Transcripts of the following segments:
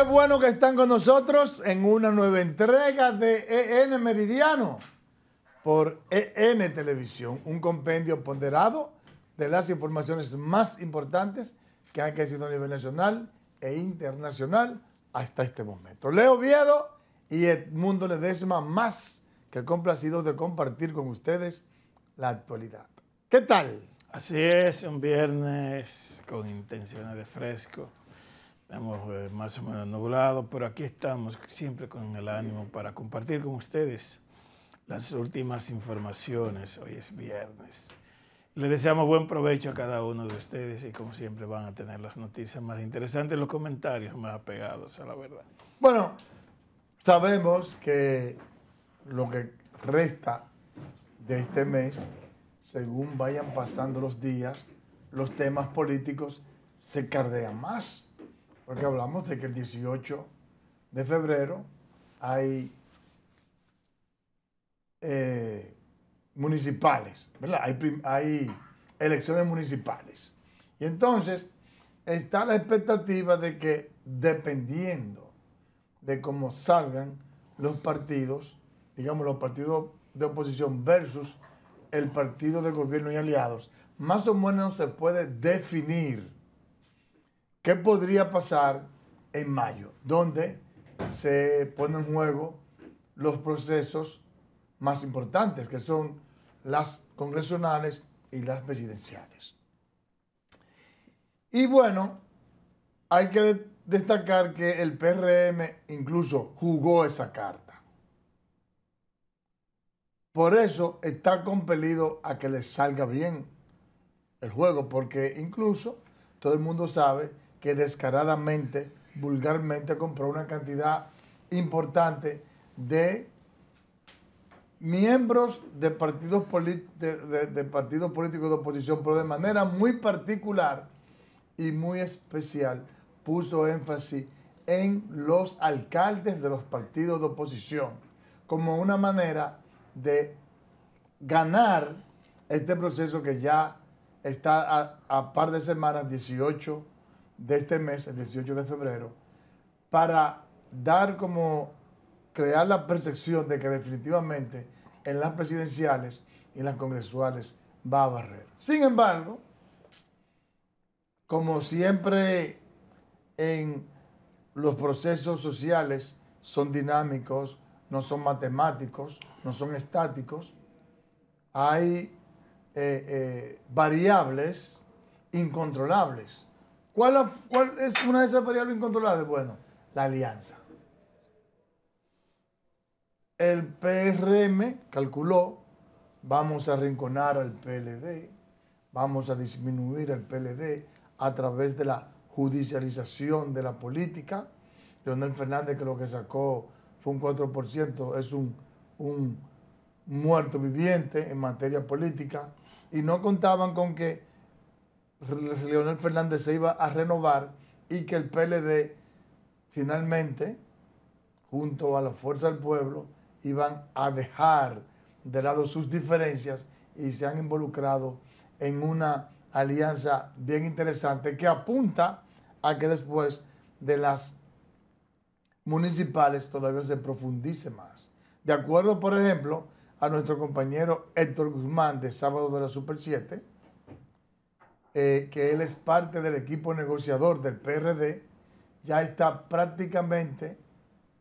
Qué bueno que están con nosotros en una nueva entrega de EN Meridiano por EN Televisión, un compendio ponderado de las informaciones más importantes que han crecido a nivel nacional e internacional hasta este momento. Leo Viedo y Edmundo Ledesma, más que complacidos de compartir con ustedes la actualidad. ¿Qué tal? Así es, un viernes con intenciones de fresco Estamos eh, más o menos nublado pero aquí estamos siempre con el ánimo para compartir con ustedes las últimas informaciones. Hoy es viernes. Les deseamos buen provecho a cada uno de ustedes y como siempre van a tener las noticias más interesantes, los comentarios más apegados a la verdad. Bueno, sabemos que lo que resta de este mes, según vayan pasando los días, los temas políticos se cardean más porque hablamos de que el 18 de febrero hay eh, municipales, ¿verdad? Hay, hay elecciones municipales. Y entonces está la expectativa de que dependiendo de cómo salgan los partidos, digamos los partidos de oposición versus el partido de gobierno y aliados, más o menos se puede definir qué podría pasar en mayo, donde se ponen en juego los procesos más importantes, que son las congresionales y las presidenciales. Y bueno, hay que destacar que el PRM incluso jugó esa carta. Por eso está compelido a que le salga bien el juego, porque incluso todo el mundo sabe que descaradamente, vulgarmente compró una cantidad importante de miembros de partidos, de, políticos de oposición, pero de manera muy particular y muy especial puso énfasis en los alcaldes de los partidos de oposición como una manera de ganar este proceso que ya está a, a par de semanas, 18 de este mes, el 18 de febrero, para dar como crear la percepción de que definitivamente en las presidenciales y en las congresuales va a barrer. Sin embargo, como siempre en los procesos sociales son dinámicos, no son matemáticos, no son estáticos, hay eh, eh, variables incontrolables ¿Cuál, es una de esas variables incontrolables? Bueno, la alianza. El PRM calculó, vamos a arrinconar al PLD, vamos a disminuir al PLD a través de la judicialización de la política. Leonel Fernández que lo que sacó fue un 4%, es un muerto viviente en materia política. Y no contaban con que Leonel Fernández se iba a renovar y que el PLD finalmente, junto a la Fuerza del Pueblo, iban a dejar de lado sus diferencias y se han involucrado en una alianza bien interesante que apunta a que después de las municipales todavía se profundice más. De acuerdo, por ejemplo, a nuestro compañero Héctor Guzmán de Sábado de la Super 7, eh, que él es parte del equipo negociador del PRD, ya está prácticamente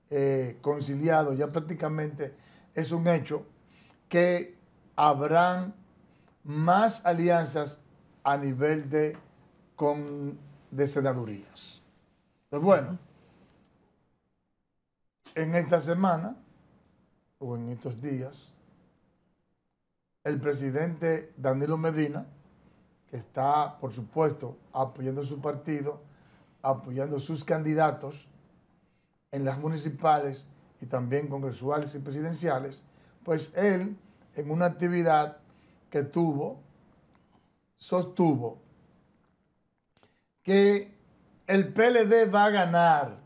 eh, conciliado, ya prácticamente es un hecho que habrán más alianzas a nivel de, con, de senadurías. Pues bueno, en esta semana o en estos días, el presidente Danilo Medina que está, por supuesto, apoyando su partido, apoyando sus candidatos en las municipales y también congresuales y presidenciales, pues él, en una actividad que tuvo, sostuvo que el PLD va a ganar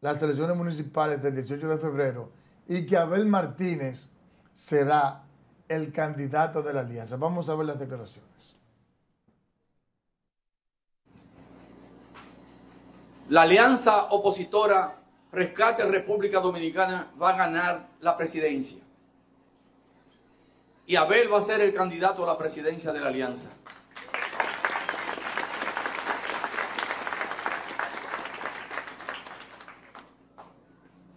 las elecciones municipales del 18 de febrero y que Abel Martínez será el candidato de la alianza. Vamos a ver las declaraciones. La alianza opositora Rescate República Dominicana va a ganar la presidencia. Y Abel va a ser el candidato a la presidencia de la alianza.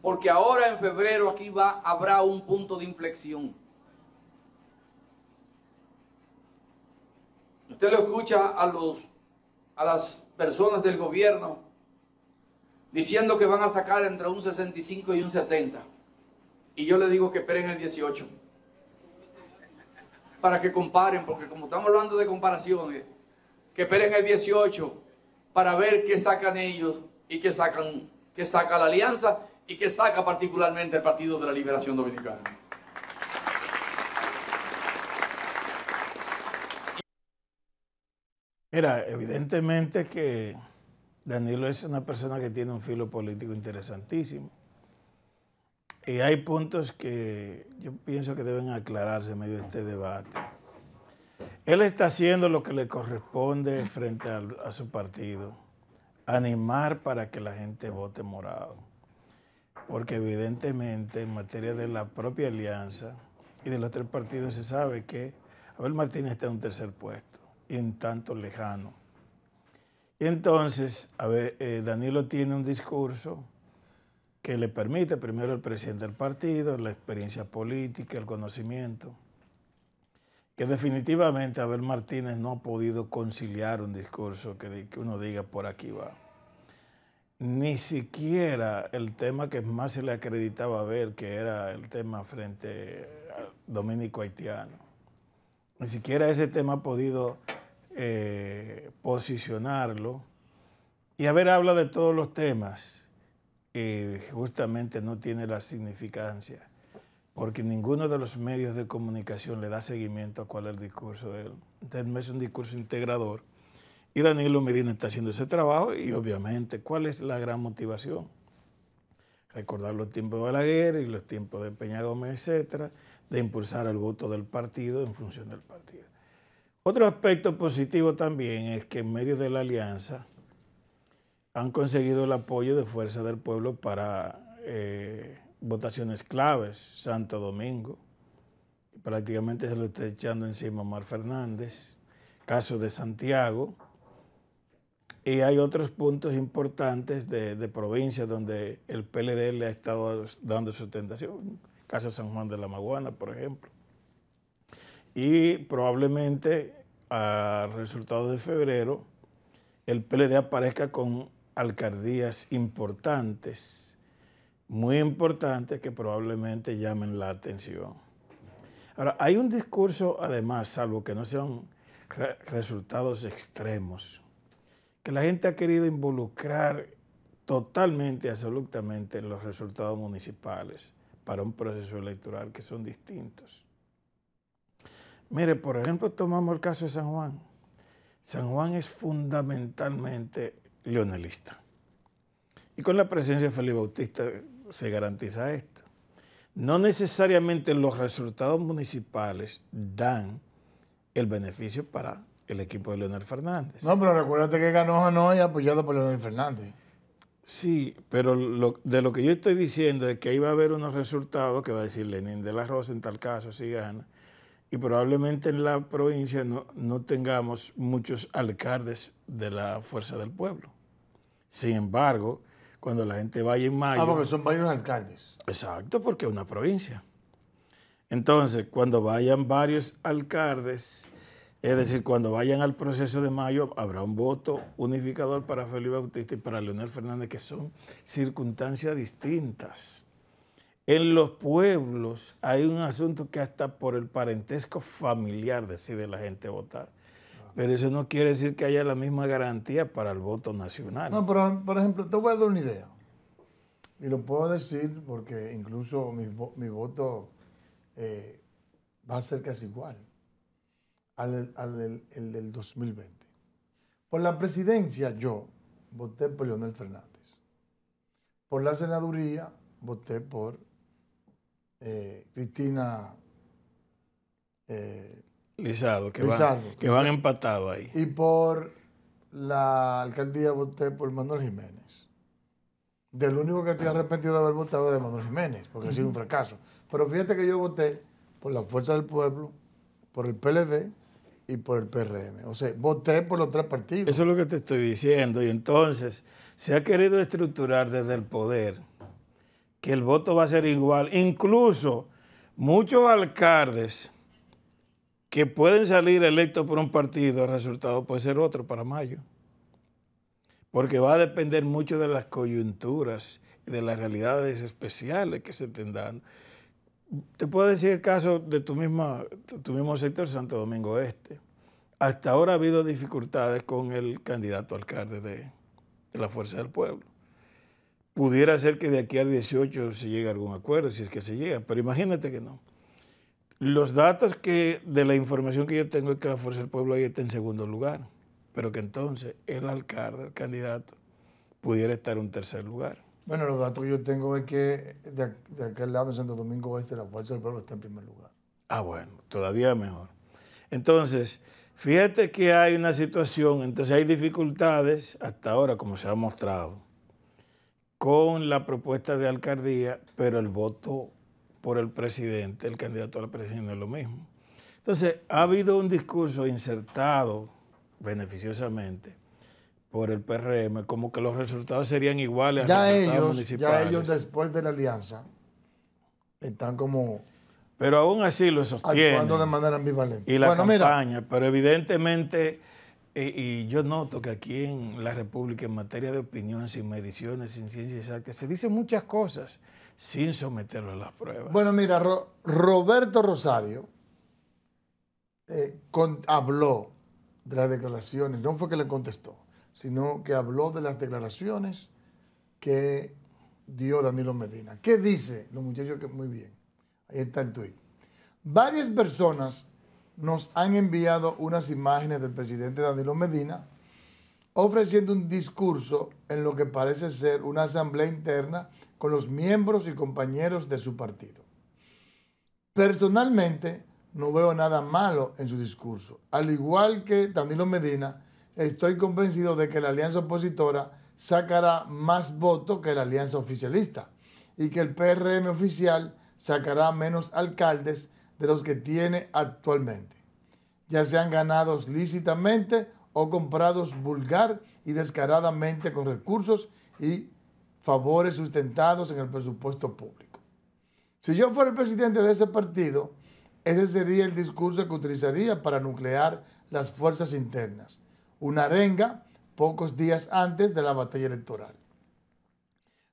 Porque ahora en febrero aquí va, habrá un punto de inflexión. Usted lo escucha a, los, a las personas del gobierno diciendo que van a sacar entre un 65 y un 70. Y yo le digo que esperen el 18. Para que comparen, porque como estamos hablando de comparaciones, que esperen el 18 para ver qué sacan ellos y qué sacan, qué saca la alianza y qué saca particularmente el Partido de la Liberación Dominicana. Mira, evidentemente que Danilo es una persona que tiene un filo político interesantísimo. Y hay puntos que yo pienso que deben aclararse en medio de este debate. Él está haciendo lo que le corresponde frente a, su partido, animar para que la gente vote morado. Porque evidentemente en materia de la propia alianza y de los tres partidos se sabe que Abel Martínez está en un tercer puesto y un tanto lejano. Y entonces, a ver, eh, Danilo tiene un discurso que le permite primero el presidente del partido, la experiencia política, el conocimiento, que definitivamente Abel Martínez no ha podido conciliar un discurso que, uno diga por aquí va. Ni siquiera el tema que más se le acreditaba a Abel, que era el tema frente al dominico haitiano, ni siquiera ese tema ha podido eh, posicionarlo. Y a ver, habla de todos los temas y justamente no tiene la significancia, porque ninguno de los medios de comunicación le da seguimiento a cuál es el discurso de él. Entonces es un discurso integrador. Y Danilo Medina está haciendo ese trabajo y obviamente, ¿cuál es la gran motivación? Recordar los tiempos de Balaguer y los tiempos de Peña Gómez, etcétera, de impulsar el voto del partido en función del partido. Otro aspecto positivo también es que en medio de la alianza han conseguido el apoyo de Fuerza del Pueblo para eh, votaciones claves, Santo Domingo, prácticamente se lo está echando encima Omar Fernández, caso de Santiago, y hay otros puntos importantes de, de provincias donde el PLD le ha estado dando su sustentación, caso San Juan de la Maguana, por ejemplo y probablemente a resultados de febrero el PLD aparezca con alcaldías importantes, muy importantes que probablemente llamen la atención. Ahora, hay un discurso además, salvo que no sean resultados extremos, que la gente ha querido involucrar totalmente, absolutamente los resultados municipales para un proceso electoral que son distintos. Mire, por ejemplo, tomamos el caso de San Juan. San Juan es fundamentalmente leonelista. Y con la presencia de Felipe Bautista se garantiza esto. No necesariamente los resultados municipales dan el beneficio para el equipo de Leonel Fernández. No, pero recuérdate que ganó Hanoi apoyado por Leonel Fernández. Sí, pero lo, de lo que yo estoy diciendo es que ahí va a haber unos resultados que va a decir Lenín de la Rosa en tal caso, si gana y probablemente en la provincia no, no tengamos muchos alcaldes de la fuerza del pueblo. Sin embargo, cuando la gente vaya en mayo... Ah, porque son varios alcaldes. Exacto, porque es una provincia. Entonces, cuando vayan varios alcaldes, es decir, cuando vayan al proceso de mayo, habrá un voto unificador para Felipe Bautista y para Leonel Fernández, que son circunstancias distintas. En los pueblos hay un asunto que hasta por el parentesco familiar decide la gente votar. Pero eso no quiere decir que haya la misma garantía para el voto nacional. No, pero por ejemplo, te voy a dar una idea. Y lo puedo decir porque incluso mi, voto eh, va a ser casi igual al, del 2020. Por la presidencia yo voté por Leonel Fernández. Por la senaduría voté por eh, Cristina eh, Lizardo, que, van, empatados ahí. Y por la alcaldía voté por Manuel Jiménez. Del único que estoy arrepentido de haber votado es de Manuel Jiménez, porque ha sido un fracaso. Pero fíjate que yo voté por la Fuerza del Pueblo, por el PLD y por el PRM. O sea, voté por los tres partidos. Eso es lo que te estoy diciendo. Y entonces se ha querido estructurar desde el poder que el voto va a ser igual. Incluso muchos alcaldes que pueden salir electos por un partido, el resultado puede ser otro para mayo. Porque va a depender mucho de las coyunturas y de las realidades especiales que se tendrán. Te puedo decir el caso de tu, mismo sector, Santo Domingo Este. Hasta ahora ha habido dificultades con el candidato alcalde de la Fuerza del Pueblo. Pudiera ser que de aquí al 18 se llegue a algún acuerdo, si es que se llega, pero imagínate que no. Los datos que de la información que yo tengo es que la Fuerza del Pueblo ahí está en segundo lugar, pero que entonces el alcalde, el candidato, pudiera estar en un tercer lugar. Bueno, los datos que yo tengo es que de, aquel lado, en Santo Domingo Oeste, la Fuerza del Pueblo está en primer lugar. Ah, bueno, todavía mejor. Entonces, fíjate que hay una situación, entonces hay dificultades hasta ahora, como se ha mostrado con la propuesta de alcaldía, pero el voto por el presidente, el candidato a la presidencia, es lo mismo. Entonces, ha habido un discurso insertado beneficiosamente por el PRM, como que los resultados serían iguales a los ellos, municipales. Ya ellos después de la alianza están como... Pero aún así lo sostienen. de manera ambivalente. Y la bueno, pero evidentemente y, yo noto que aquí en la República, en materia de opinión, sin mediciones, sin ciencia exacta, se dicen muchas cosas sin someterlo a las pruebas. Bueno, mira, Roberto Rosario eh, habló de las declaraciones, no fue que le contestó, sino que habló de las declaraciones que dio Danilo Medina. ¿Qué dice? Los muchachos que muy bien. Ahí está el tuit. Varias personas nos han enviado unas imágenes del presidente Danilo Medina ofreciendo un discurso en lo que parece ser una asamblea interna con los miembros y compañeros de su partido. Personalmente, no veo nada malo en su discurso. Al igual que Danilo Medina, estoy convencido de que la alianza opositora sacará más votos que la alianza oficialista y que el PRM oficial sacará menos alcaldes de los que tiene actualmente, ya sean ganados lícitamente o comprados vulgar y descaradamente con recursos y favores sustentados en el presupuesto público. Si yo fuera el presidente de ese partido, ese sería el discurso que utilizaría para nuclear las fuerzas internas, una arenga pocos días antes de la batalla electoral.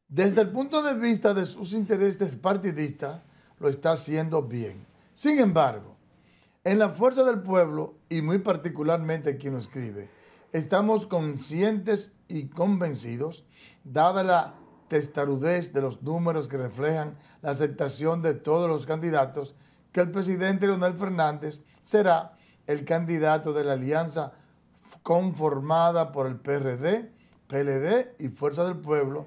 Desde el punto de vista de sus intereses partidistas, lo está haciendo bien. Sin embargo, en la fuerza del pueblo, y muy particularmente quien nos escribe, estamos conscientes y convencidos, dada la testarudez de los números que reflejan la aceptación de todos los candidatos, que el presidente Leonel Fernández será el candidato de la alianza conformada por el PRD, PLD y Fuerza del Pueblo,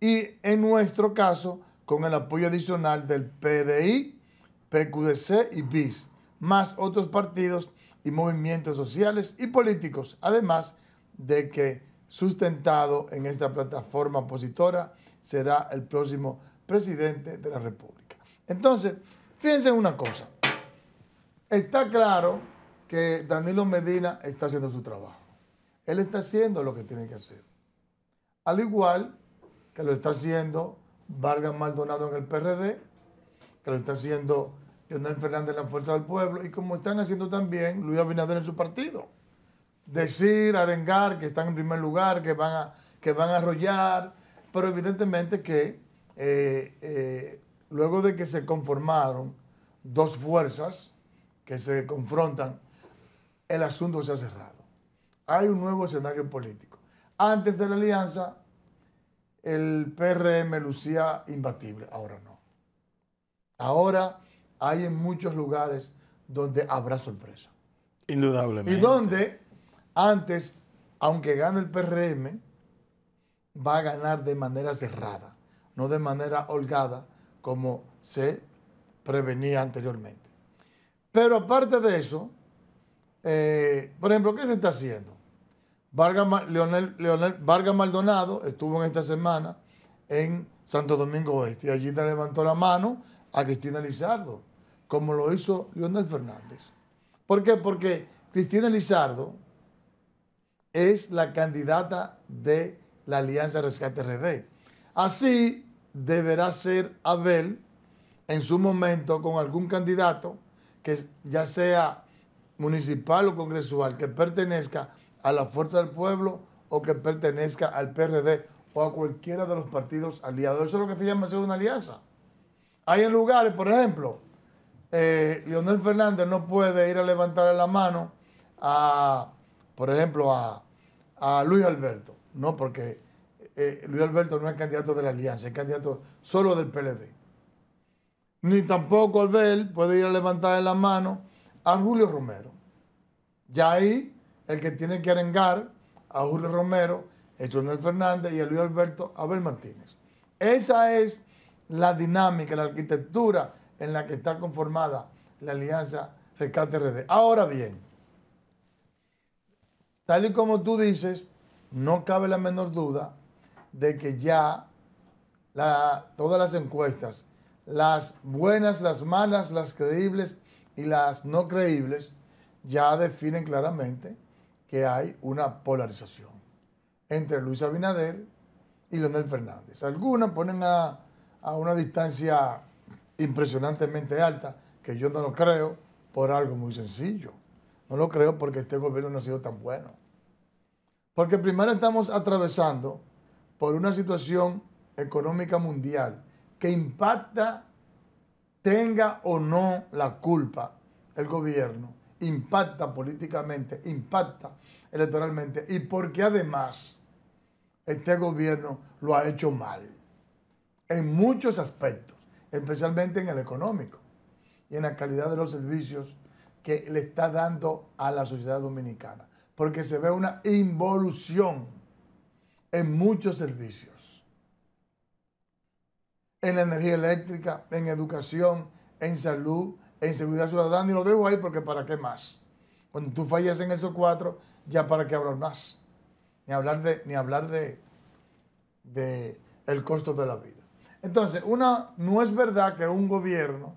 y en nuestro caso, con el apoyo adicional del PDI, PQDC y BIS, más otros partidos y movimientos sociales y políticos, además de que sustentado en esta plataforma opositora será el próximo presidente de la República. Entonces, fíjense en una cosa. Está claro que Danilo Medina está haciendo su trabajo. Él está haciendo lo que tiene que hacer. Al igual que lo está haciendo Vargas Maldonado en el PRD, que lo está haciendo Leonel Fernández en la Fuerza del Pueblo y como están haciendo también Luis Abinader en su partido. Decir, arengar que están en primer lugar, que van a, que van a arrollar, pero evidentemente que eh, eh, luego de que se conformaron dos fuerzas que se confrontan, el asunto se ha cerrado. Hay un nuevo escenario político. Antes de la alianza, el PRM lucía imbatible, ahora no. Ahora hay en muchos lugares donde habrá sorpresa. Indudablemente. Y donde antes, aunque gane el PRM, va a ganar de manera cerrada, no de manera holgada como se prevenía anteriormente. Pero aparte de eso, eh, por ejemplo, ¿qué se está haciendo? Vargas, Leonel, Vargas Maldonado estuvo en esta semana en Santo Domingo Oeste y allí le levantó la mano a Cristina Lizardo como lo hizo Leonel Fernández. ¿Por qué? Porque Cristina Lizardo es la candidata de la Alianza Rescate RD. Así deberá ser Abel en su momento con algún candidato que ya sea municipal o congresual, que pertenezca a la Fuerza del Pueblo o que pertenezca al PRD o a cualquiera de los partidos aliados. Eso es lo que se llama hacer una alianza. Hay en lugares, por ejemplo, eh, Leonel Fernández no puede ir a levantarle la mano a, por ejemplo, a, Luis Alberto, no porque eh, Luis Alberto no es candidato de la Alianza, es candidato solo del PLD. Ni tampoco Albert puede ir a levantarle la mano a Julio Romero. Ya ahí el que tiene que arengar a Julio Romero es Leonel Fernández y a Luis Alberto Abel Martínez. Esa es la dinámica, la arquitectura en la que está conformada la alianza Rescate RD. Ahora bien, tal y como tú dices, no cabe la menor duda de que ya todas las encuestas, las buenas, las malas, las creíbles y las no creíbles, ya definen claramente que hay una polarización entre Luis Abinader y Leonel Fernández. Algunas ponen a, a una distancia impresionantemente alta, que yo no lo creo por algo muy sencillo. No lo creo porque este gobierno no ha sido tan bueno. Porque primero estamos atravesando por una situación económica mundial que impacta, tenga o no la culpa el gobierno, impacta políticamente, impacta electoralmente y porque además este gobierno lo ha hecho mal en muchos aspectos especialmente en el económico y en la calidad de los servicios que le está dando a la sociedad dominicana, porque se ve una involución en muchos servicios, en la energía eléctrica, en educación, en salud, en seguridad ciudadana, y lo dejo ahí porque para qué más. Cuando tú fallas en esos cuatro, ya para qué hablar más, ni hablar de, ni hablar de, de el costo de la vida. Entonces, una, no es verdad que un gobierno,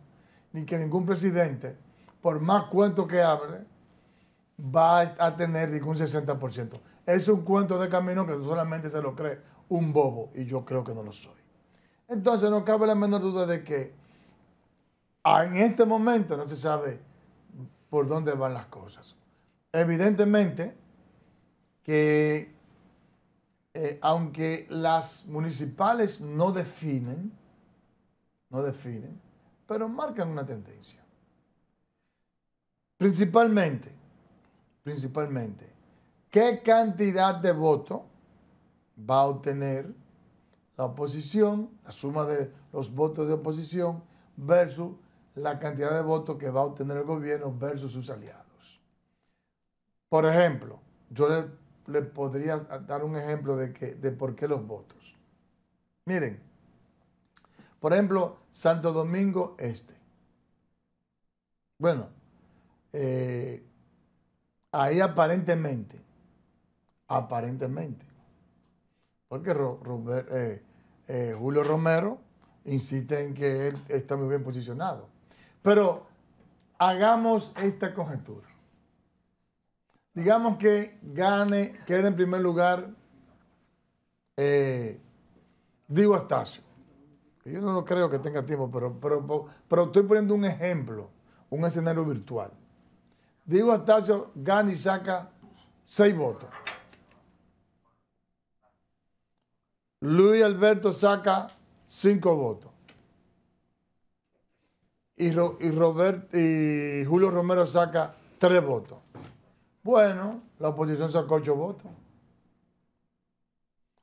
ni que ningún presidente, por más cuento que hable, va a tener un 60%. Es un cuento de camino que solamente se lo cree un bobo, y yo creo que no lo soy. Entonces, no cabe la menor duda de que ah, en este momento no se sabe por dónde van las cosas. Evidentemente que eh, aunque las municipales no definen, no definen, pero marcan una tendencia. Principalmente, principalmente, ¿qué cantidad de votos va a obtener la oposición, la suma de los votos de oposición versus la cantidad de votos que va a obtener el gobierno versus sus aliados? Por ejemplo, yo le le podría dar un ejemplo de, que, de por qué los votos. Miren, por ejemplo, Santo Domingo Este. Bueno, eh, ahí aparentemente, aparentemente, porque eh, eh, Julio Romero insiste en que él está muy bien posicionado. Pero hagamos esta conjetura digamos que gane, quede en primer lugar eh, Diego Astacio. Yo no creo que tenga tiempo, pero, pero, estoy poniendo un ejemplo, un escenario virtual. Digo Astacio gana y saca seis votos. Luis Alberto saca cinco votos. Y, y, y Julio Romero saca tres votos. Bueno, la oposición sacó ocho votos.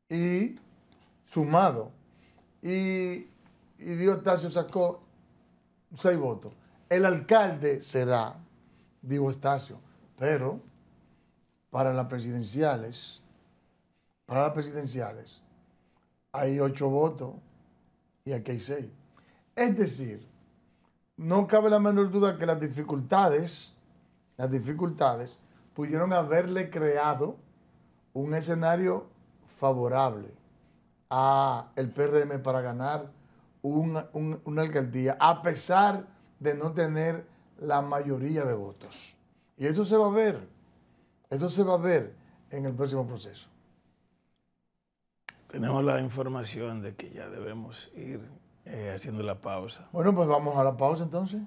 Y sumado. Y, y Diostasio sacó seis votos. El alcalde será, digo Estacio, pero para las presidenciales, para las presidenciales, hay ocho votos y aquí hay seis. Es decir, no cabe la menor duda que las dificultades, las dificultades pudieron haberle creado un escenario favorable a el PRM para ganar una, alcaldía, a pesar de no tener la mayoría de votos. Y eso se va a ver, eso se va a ver en el próximo proceso. Tenemos la información de que ya debemos ir eh, haciendo la pausa. Bueno, pues vamos a la pausa entonces.